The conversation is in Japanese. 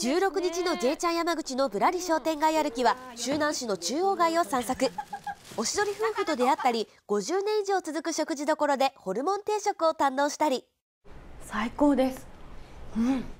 16日の J ちゃん山口のぶらり商店街歩きは周南市の中央街を散策おしどり夫婦と出会ったり50年以上続く食事どころでホルモン定食を堪能したり最高ですうん